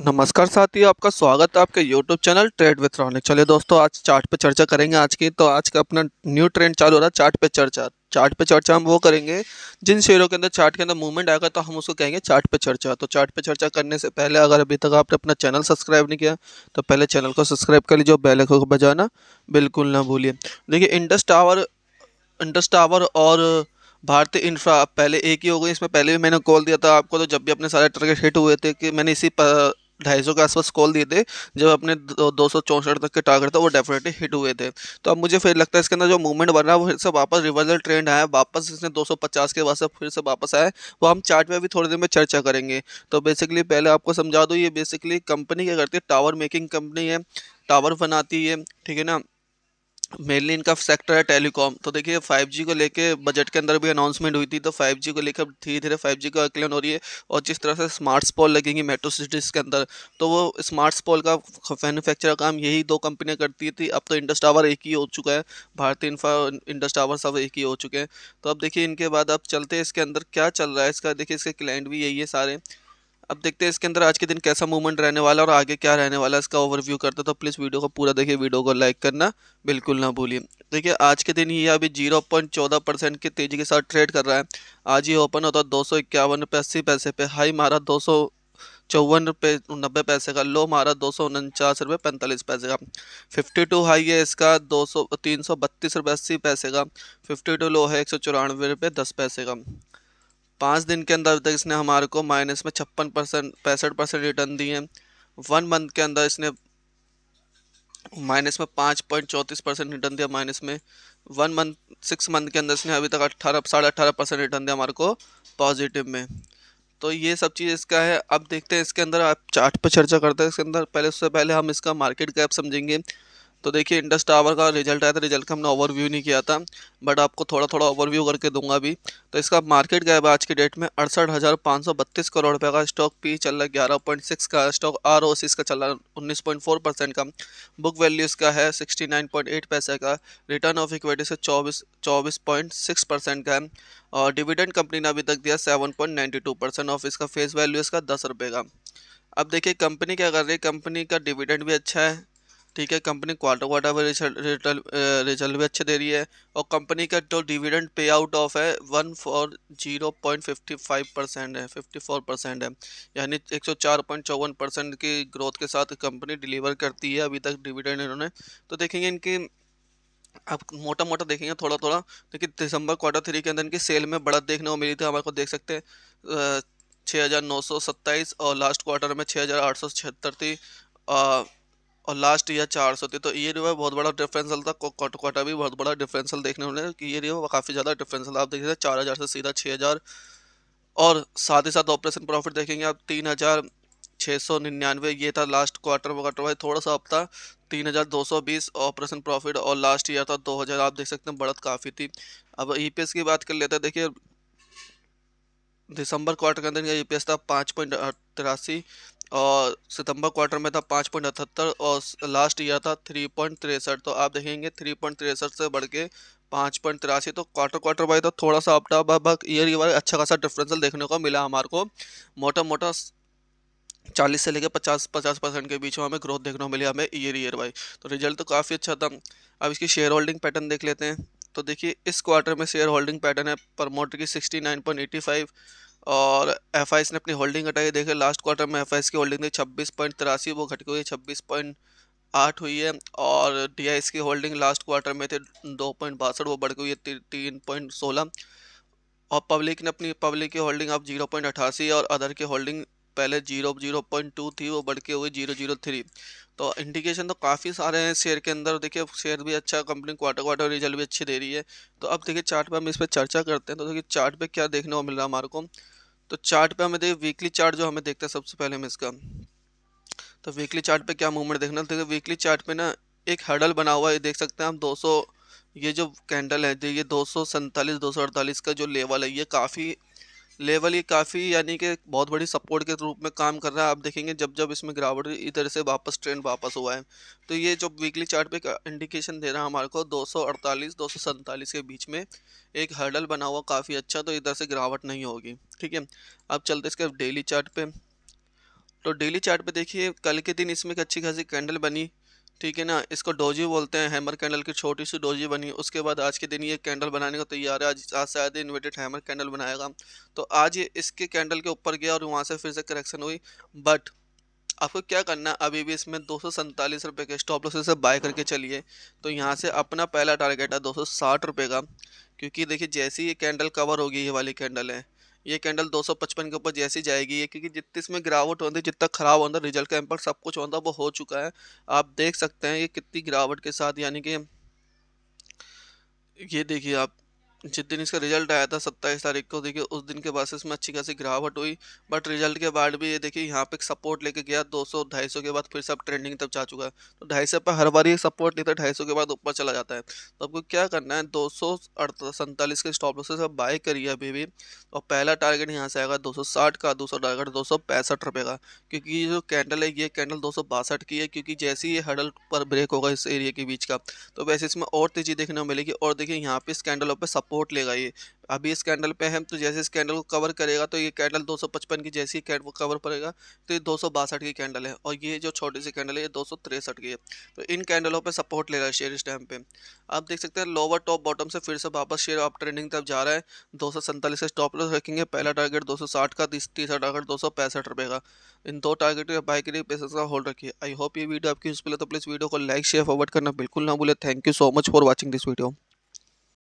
नमस्कार साथियों आपका स्वागत है आपके YouTube channel trade with Ronik चलिए दोस्तों आज चार्ट पे चर्चा करेंगे आज की तो आज का अपना न्यू ट्रेंड चालू हो रहा है चार्ट पे चर्चा चार्ट पे चर्चा हम वो करेंगे जिन शेयरों के अंदर चार्ट के अंदर मूवमेंट आएगा तो हम उसको कहेंगे चार्ट पे चर्चा तो चार्ट पे चर्चा करने से पहले अगर अभी तक आपने अपना चैनल सब्सक्राइब नहीं किया तो पहले चैनल को सब्सक्राइब कर लीजिए बेल आइकन को बजाना बिल्कुल ना भूलिए देखिए इंडस टावर इंडस टावर और भारतीय इंफ्रा पहले एक ही हो गई इसमें पहले भी मैंने कॉल दिया था आपको तो जब भी अपने सारे टारगेट हिट हुए थे कि मैंने इसी पर ढाई सौ के आसपास कॉल दिए थे जब अपने दो सौ चौंसठ तक के टारगेट था वो डेफिनेटली हिट हुए थे तो अब मुझे फिर लगता है इसके अंदर जो मूवमेंट बना वो फिर से वापस रिवर्सल ट्रेंड आया वापस इसने 250 के बाद से फिर से वापस आया वो हम चार्ट में भी थोड़ी देर में चर्चा करेंगे तो बेसिकली पहले आपको समझा दो ये बेसिकली कंपनी क्या करती है टावर मेकिंग कंपनी है टावर बनाती है ठीक है ना मेनली इनका सेक्टर है टेलीकॉम तो देखिए 5G को लेके बजट के अंदर भी अनाउंसमेंट हुई थी तो 5G को लेकर धीरे धीरे 5G का आकलन हो रही है और जिस तरह से स्मार्ट पॉल लगेंगी मेट्रो सिटीज़ के अंदर तो वो स्मार्ट पॉल का मैनुफैक्चर काम यही दो कंपनियाँ करती थी अब तो इंडस्ट टावर एक ही हो चुका है भारतीय इंफ्रा इंडस्ट टावर सब एक ही हो चुके हैं तो अब देखिए इनके बाद अब चलते हैं इसके अंदर क्या चल रहा है इसका देखिए इसके क्लाइंट भी यही है सारे अब देखते हैं इसके अंदर आज के दिन कैसा मूवमेंट रहने वाला और आगे क्या रहने वाला इसका ओवरव्यू करता तो प्लीज़ वीडियो को पूरा देखिए वीडियो को लाइक करना बिल्कुल ना भूलिए देखिए आज के दिन ही अभी जीरो पॉइंट चौदह परसेंट की तेज़ी के साथ ट्रेड कर रहा है आज ही ओपन होता दो सौ इक्यावन रुपये अस्सी पैसे पे हाई मारा दो सौ चौवन रुपये नब्बे पैसे का लो मारा दो सौ उनचास रुपये पैंतालीस पैसे का फिफ्टी टू हाई है इसका दो सौ तीन सौ बत्तीस रुपये अस्सी पैसे का फिफ्टी टू लो है एक सौ चौरानवे रुपये दस पैसे का पाँच दिन के अंदर तक इसने हमारे को माइनस में छप्पन परसेंट पैंसठ परसेंट रिटर्न दिए वन मंथ के अंदर इसने माइनस में पाँच पॉइंट चौंतीस परसेंट रिटर्न दिया माइनस में वन मंथ सिक्स मंथ के अंदर इसने अभी तक अट्ठारह साढ़े अट्ठारह परसेंट रिटर्न दिया हमारे को पॉजिटिव में तो ये सब चीज़ इसका है अब देखते हैं इसके अंदर आप चार्ट पर चर्चा करते हैं इसके अंदर पहले उससे पहले हम इसका मार्केट कैप समझेंगे तो देखिए इंडस टावर का रिजल्ट आया था रिजल्ट का हमने ओवरव्यू नहीं किया था बट आपको थोड़ा थोड़ा ओवरव्यू करके दूंगा भी तो इसका मार्केट गैप आज की डेट में अड़सठ हज़ार पाँच सौ बत्तीस करोड़ रुपये का स्टॉक पी चल रहा है ग्यारह पॉइंट सिक्स का स्टॉक आर ओ सी इसका चल रहा है उन्नीस पॉइंट फोर परसेंट का बुक वैल्यू इसका है सिक्सटी नाइन पॉइंट एट पैसे का रिटर्न ऑफ इक्विटी से चौबीस चौबीस पॉइंट सिक्स परसेंट का है और डिविडेंड कंपनी ने अभी तक दिया seven point ninety two percent of इसका फेस वैल्यू इसका दस रुपये का अब देखिए कंपनी क्या कर रही है कंपनी का डिविडेंड भी अच्छा है ठीक है कंपनी क्वार्टर क्वार्टर में रिजल्ट रिजल्ट भी अच्छे दे रही है और कंपनी का जो डिविडेंड पे आउट ऑफ है one four zero point fifty five percent है फिफ्टी फोर परसेंट है यानी एक सौ चार पॉइंट चौवन परसेंट की ग्रोथ के साथ कंपनी डिलीवर करती है अभी तक डिविडेंड इन्होंने तो देखेंगे इनकी आप मोटा मोटा देखेंगे थोड़ा थोड़ा लेकिन दिसंबर क्वार्टर थ्री के अंदर इनकी सेल में बढ़त देखने को मिली थी हमारे को देख सकते हैं छः हज़ार नौ सौ सत्ताईस और लास्ट क्वार्टर में छः हज़ार आठ सौ छिहत्तर थी और लास्ट ईयर चार सौ थी तो ये जो है बहुत बड़ा डिफरेंसल था क्वार्टर क्वार्टर भी बहुत बड़ा डिफरेंसल देखने को कि ये रिवर काफ़ी ज़्यादा डिफरेंसल आप देखिए चार हज़ार से सीधा छः हज़ार और साथ ही साथ ऑपरेशन प्रॉफिट देखेंगे आप तीन हज़ार छः सौ निन्यानवे ये था लास्ट क्वार्टर क्वार्टर वाइज थोड़ा सा अब था तीन हज़ार दो सौ बीस ऑपरेशन प्रॉफिट और लास्ट ईयर था दो हज़ार आप देख सकते हैं बढ़त काफ़ी थी अब ई पी एस की बात कर लेते हैं देखिए दिसंबर क्वार्टर के अंदर ई पी एस था पाँच पॉइंट तिरासी और सितंबर क्वार्टर में था पाँच पॉइंट अठहत्तर और लास्ट ईयर था थ्री पॉइंट तिरसठ तो आप देखेंगे थ्री पॉइंट तिरसठ से बढ़ के पाँच पॉइंट तिरासी तो क्वार्टर क्वार्टर वाइज तो थोड़ा सा अपटा बक ईयर ईयर अच्छा खासा डिफरेंसल देखने को मिला हमारे को मोटा मोटा चालीस से लेकर पचास पचास परसेंट के बीच में हमें ग्रोथ देखने को मिली हमें ईयर ईयर वाइज तो रिजल्ट तो काफ़ी अच्छा था अब इसकी शेयर होल्डिंग पैटर्न देख लेते हैं तो देखिए इस क्वार्टर में शेयर होल्डिंग पैटर्न है प्रमोटर की sixty nine point eighty five और एफ ने अपनी होल्डिंग घटाई देखे लास्ट क्वार्टर में एफ की होल्डिंग थी छब्बीस पॉइंट तिरासी वो घटकी हुई छब्बीस पॉइंट आठ हुई है और डी की होल्डिंग लास्ट क्वार्टर में थे दो पॉइंट बासठ वो बढ़ के हुई है ती, तीन पॉइंट सोलह और पब्लिक ने अपनी पब्लिक की होल्डिंग अब जीरो पॉइंट अठासी और अदर की होल्डिंग पहले जीरो जीरो पॉइंट टू थी वो बढ़ के हुई जीरो जीरो थ्री तो इंडिकेशन तो काफ़ी सारे हैं शेयर के अंदर देखिए शेयर भी अच्छा कंपनी क्वार्टर क्वार्टर रिजल्ट भी अच्छी दे रही है तो अब देखिए चार्ट पे हम इस पर चर्चा करते हैं तो देखिए चार्ट पे क्या देखने को मिल रहा है हमारे को तो चार्ट पे हमें देखिए वीकली चार्ट जो हमें देखते हैं सबसे पहले हम इसका तो वीकली चार्ट पे क्या मूवमेंट देखना देखिए वीकली चार्ट पे ना एक हडल बना हुआ है देख सकते हैं हम दो ये जो कैंडल है ये दो सौ सैंतालीस का जो लेवल है ये काफ़ी लेवल ये काफ़ी यानी कि बहुत बड़ी सपोर्ट के रूप में काम कर रहा है आप देखेंगे जब जब इसमें गिरावट इधर से वापस ट्रेंड वापस हुआ है तो ये जो वीकली चार्ट पे इंडिकेशन दे रहा है हमारे को 248 247 के बीच में एक हर्डल बना हुआ काफ़ी अच्छा तो इधर से गिरावट नहीं होगी ठीक है अब चलते इसके डेली चार्ट तो डेली चार्ट देखिए कल के दिन इसमें एक अच्छी खासी कैंडल बनी ठीक है ना इसको डोजी बोलते हैं हैमर कैंडल की छोटी सी डोजी बनी उसके बाद आज के दिन ये कैंडल बनाने का तैयार है आज आज शायद इन्वेटेड इन्वर्टेड हैमर कैंडल बनाएगा तो आज ये इसके कैंडल के ऊपर गया और वहाँ से फिर से करेक्शन हुई बट आपको क्या करना अभी भी इसमें दो सौ रुपये के स्टॉप लॉस से बाय करके चलिए तो यहाँ से अपना पहला टारगेट है दो सौ रुपये का क्योंकि देखिए जैसे ही ये कैंडल कवर होगी ये वाली कैंडल है ये कैंडल 255 के ऊपर जैसी जाएगी ये क्योंकि जितनी इसमें गिरावट होती है जितना ख़राब होता है रिजल्ट का इम्पैक्ट सब कुछ होता है वो हो चुका है आप देख सकते हैं ये कितनी गिरावट के साथ यानी कि ये देखिए आप जिस दिन इसका रिजल्ट आया था सत्ताईस तारीख को देखिए उस दिन के बाद से इसमें अच्छी खासी गिरावट हुई बट रिजल्ट के बाद भी ये देखिए यहाँ पे सपोर्ट लेके गया 200 250 के बाद फिर सब ट्रेंडिंग तक जा चुका है तो ढाई सौ पर हर बार ये सपोर्ट लेता है ढाई सौ के बाद ऊपर चला जाता है तो आपको क्या करना है दो सौ के स्टॉप लॉस से बाय करिए अभी भी और पहला टारगेट यहाँ से आएगा दो का दूसरा टारगेट दो रुपये का क्योंकि ये जो कैंडल है ये कैंडल दो की है क्योंकि जैसे ही हडल पर ब्रेक होगा इस एरिया के बीच का तो वैसे इसमें और तेज़ी देखने को मिलेगी और देखिए यहाँ पे इस कैंडलों पर सपोर्ट सपोर्ट लेगा ये अभी इस कैंडल पे हम तो जैसे इस कैंडल को कवर करेगा तो ये कैंडल 255 की जैसी कैंडल कवर पड़ेगा तो ये दो की कैंडल है और ये जो छोटी सी कैंडल है ये दो की है तो इन कैंडलों पे सपोर्ट ले रहा है शेयर इस टाइम पे आप देख सकते हैं लोअर टॉप बॉटम से फिर से वापस शेयर आप ट्रेंडिंग तक जा रहा है दो से स्टॉप लॉस रखेंगे पहला टारगेट दो का तीसरा टारगेट दो सौ का इन दो टारगेट के बाइक के लिए पैसे का होल्ड रखिए आई होप ये वीडियो आपकी यूजफुल है तो प्लीज़ वीडियो को लाइक शेयर फॉरवर्ड करना बिल्कुल ना भूले thank you so much for watching this video